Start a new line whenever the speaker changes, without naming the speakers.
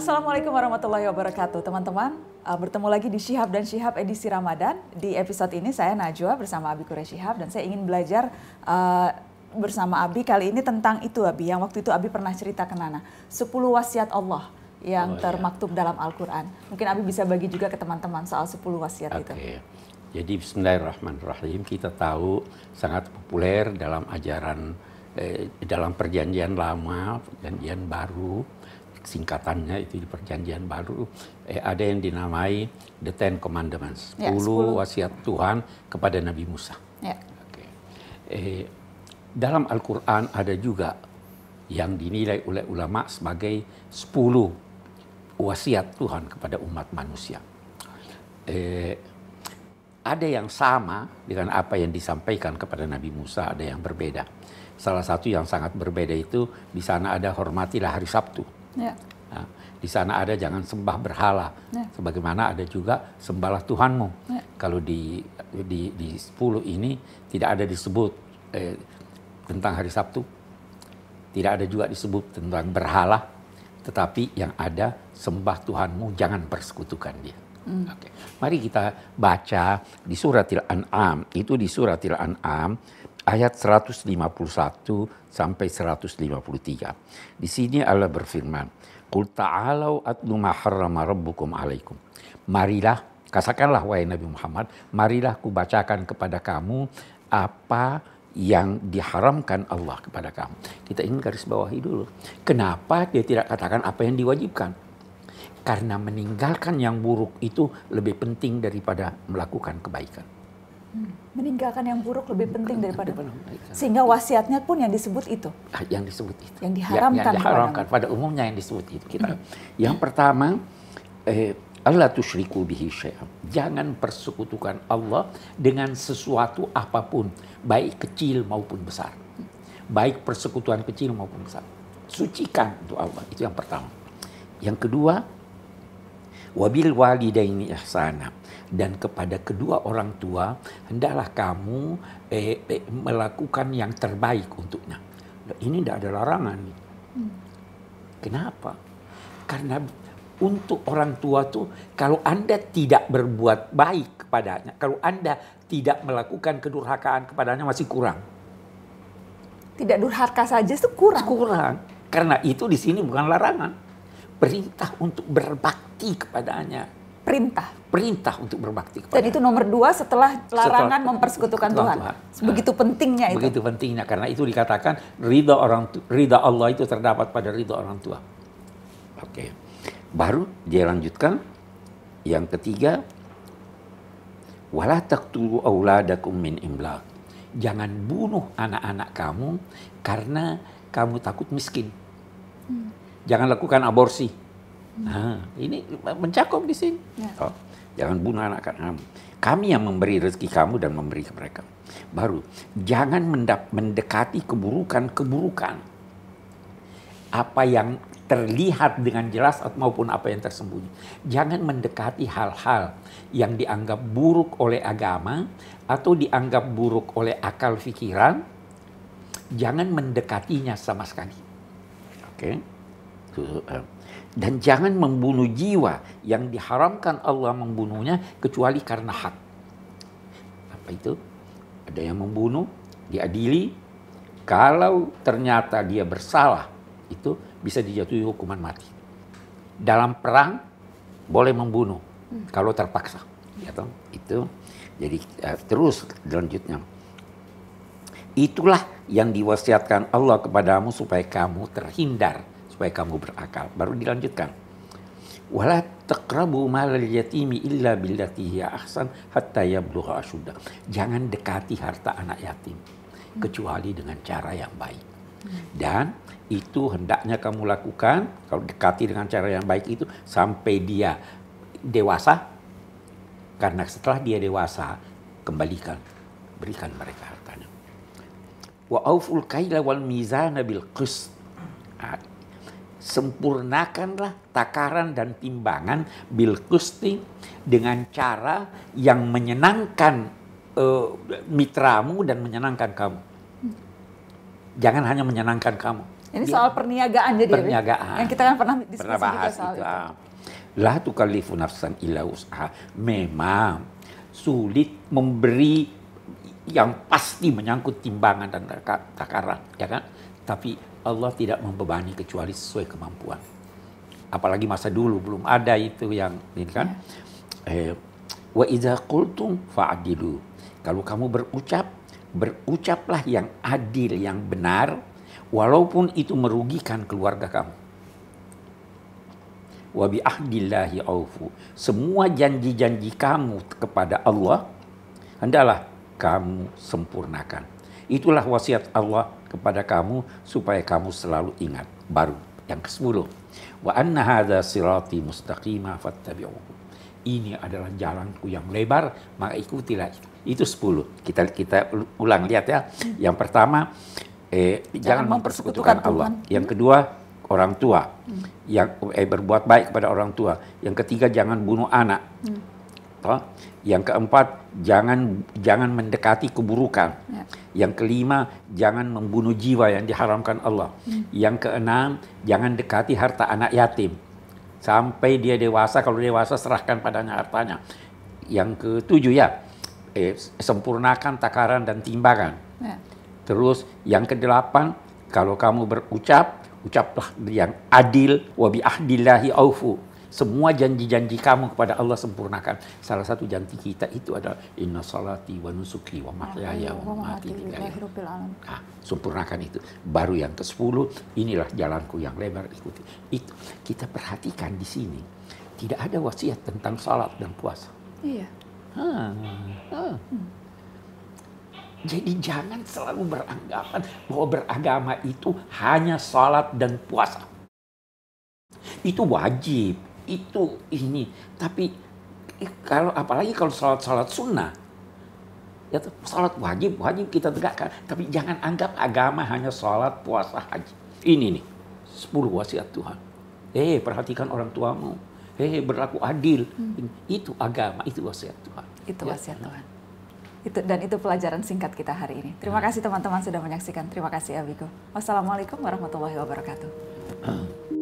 Assalamualaikum warahmatullahi wabarakatuh teman-teman. Uh, bertemu lagi di Shihab dan Shihab edisi Ramadan. Di episode ini saya Najwa bersama Abi Kure Shihab dan saya ingin belajar uh, bersama Abi kali ini tentang itu Abi yang waktu itu Abi pernah cerita ke Nana. sepuluh wasiat Allah yang oh, iya. termaktub ya. dalam Al-Qur'an. Mungkin Abi bisa bagi juga ke teman-teman soal sepuluh wasiat okay. itu. Jadi bismillahirrahmanirrahim kita tahu sangat populer dalam ajaran eh, dalam perjanjian lama, perjanjian baru singkatannya itu di perjanjian baru eh, ada yang dinamai the Ten Commandments, 10 ya, 10 wasiat Tuhan kepada Nabi Musa. Ya. Okay. Eh, dalam Al-Quran ada juga yang dinilai oleh ulama sebagai 10 wasiat Tuhan kepada umat manusia. Eh, ada yang sama dengan apa yang disampaikan kepada Nabi Musa, ada yang berbeda. Salah satu yang sangat berbeda itu di sana ada hormatilah hari Sabtu. Ya. Nah, di sana ada jangan sembah berhala, ya. sebagaimana ada juga sembahlah Tuhanmu. Ya. Kalau di di di 10 ini tidak ada disebut eh, tentang hari Sabtu, tidak ada juga disebut tentang berhala, tetapi yang ada sembah Tuhanmu jangan persekutukan dia. Hmm. Mari kita baca di suratil An'am. Itu di suratil An'am ayat 151 sampai 153. Di sini Allah berfirman, "Qul ta'alau atlu ma harrama rabbukum alaikum." Marilah, katakanlah wahai Nabi Muhammad, marilah kubacakan kepada kamu apa yang diharamkan Allah kepada kamu. Kita ingin garis bawahi dulu. Kenapa dia tidak katakan apa yang diwajibkan? Karena meninggalkan yang buruk itu lebih penting daripada melakukan kebaikan meninggalkan yang buruk lebih penting daripada sehingga wasiatnya pun yang disebut itu ah, yang disebut itu yang ya, diharamkan, yang, diharamkan pada, umumnya yang disebut itu kita hmm. yang pertama eh, Allah tushriku bihi syai'an. Jangan persekutukan Allah dengan sesuatu apapun, baik kecil maupun besar. Baik persekutuan kecil maupun besar. Sucikan untuk Allah, itu yang pertama. Yang kedua, wabil walidaini ihsana dan kepada kedua orang tua hendaklah kamu eh, eh, melakukan yang terbaik untuknya. ini tidak ada larangan. Hmm. Kenapa? Karena untuk orang tua tuh kalau Anda tidak berbuat baik kepadanya, kalau Anda tidak melakukan kedurhakaan kepadanya masih kurang. Tidak durhaka saja itu kurang. Kurang. Karena itu di sini bukan larangan perintah untuk berbakti kepadanya perintah. Perintah untuk berbakti kepadanya. Dan itu nomor dua setelah larangan setelah, mempersekutukan Tuhan. Tuhan. Begitu nah, pentingnya itu. Begitu pentingnya karena itu dikatakan ridha orang ridha Allah itu terdapat pada ridha orang tua. Oke. Baru dia lanjutkan yang ketiga auladakum min imlaq. Jangan bunuh anak-anak kamu karena kamu takut miskin. Hmm jangan lakukan aborsi. Nah, ini mencakup di sini. Ya. Oh, jangan bunuh anak kamu. Kami yang memberi rezeki kamu dan memberi ke mereka. Baru, jangan mendekati keburukan-keburukan. Apa yang terlihat dengan jelas maupun apa yang tersembunyi. Jangan mendekati hal-hal yang dianggap buruk oleh agama atau dianggap buruk oleh akal fikiran. Jangan mendekatinya sama sekali. Oke. Okay? Eh, dan jangan membunuh jiwa yang diharamkan Allah membunuhnya kecuali karena hak. Apa itu? Ada yang membunuh, diadili. Kalau ternyata dia bersalah, itu bisa dijatuhi hukuman mati. Dalam perang boleh membunuh hmm. kalau terpaksa. Ya, toh? itu jadi eh, terus selanjutnya. Itulah yang diwasiatkan Allah kepadamu supaya kamu terhindar supaya kamu berakal. Baru dilanjutkan. Wala taqrabu malal yatimi illa billati hiya ahsan hatta yablugha asyuddah. Jangan dekati harta anak yatim kecuali dengan cara yang baik. Dan itu hendaknya kamu lakukan kalau dekati dengan cara yang baik itu sampai dia dewasa karena setelah dia dewasa kembalikan berikan mereka hartanya wa auful kaila wal mizana bil qist ah, sempurnakanlah takaran dan timbangan bilkusti dengan cara yang menyenangkan uh, mitramu dan menyenangkan kamu. Jangan hanya menyenangkan kamu. Ini Dia, soal perniagaan jadi ya, perniagaan. Yang kita kan pernah diskusi pernah bahas juga soal itu. lah tu tukallifu nafsan usaha. Memang sulit memberi yang pasti menyangkut timbangan dan takaran, ya kan? Tapi Allah tidak membebani kecuali sesuai kemampuan. Apalagi masa dulu belum ada itu yang ini kan. Ya. Eh, Wa idza qultum fa'dilu. Kalau kamu berucap, berucaplah yang adil, yang benar walaupun itu merugikan keluarga kamu. Wa bi ahdillahi aufu. Semua janji-janji kamu kepada Allah hendaklah kamu sempurnakan. Itulah wasiat Allah kepada kamu supaya kamu selalu ingat. Baru yang ke-10. Wa anna hadza sirati mustaqima fattabi'uhu. Ini adalah jalanku yang lebar, maka ikutilah itu. Itu 10. Kita kita ulang lihat ya. Hmm. Yang pertama eh, jangan, jangan mempersekutukan Allah. Tuhan. Hmm. Yang kedua orang tua. Hmm. Yang eh, berbuat baik kepada orang tua. Yang ketiga jangan bunuh anak. Hmm yang keempat, jangan jangan mendekati keburukan. Ya. Yang kelima, jangan membunuh jiwa yang diharamkan Allah. Hmm. Yang keenam, jangan dekati harta anak yatim. Sampai dia dewasa, kalau dewasa serahkan padanya hartanya. Yang ketujuh ya, eh, sempurnakan takaran dan timbangan. Ya. Terus yang kedelapan, kalau kamu berucap, ucaplah yang adil, wabi ahdillahi aufu semua janji-janji kamu kepada Allah sempurnakan. Salah satu janji kita itu adalah inna salati wa nusuki wa mahyaya wa mamati Nah, sempurnakan itu. Baru yang ke-10, inilah jalanku yang lebar ikuti. Itu kita perhatikan di sini. Tidak ada wasiat tentang salat dan puasa. Iya. Hmm. hmm. Jadi jangan selalu beranggapan bahwa beragama itu hanya salat dan puasa. Itu wajib itu ini tapi eh, kalau apalagi kalau sholat sholat sunnah ya sholat wajib wajib kita tegakkan tapi jangan anggap agama hanya sholat puasa haji ini nih sepuluh wasiat Tuhan eh perhatikan orang tuamu eh berlaku adil hmm. itu agama itu wasiat Tuhan itu ya. wasiat Tuhan itu dan itu pelajaran singkat kita hari ini terima hmm. kasih teman-teman sudah menyaksikan terima kasih Abiku wassalamualaikum warahmatullahi wabarakatuh hmm.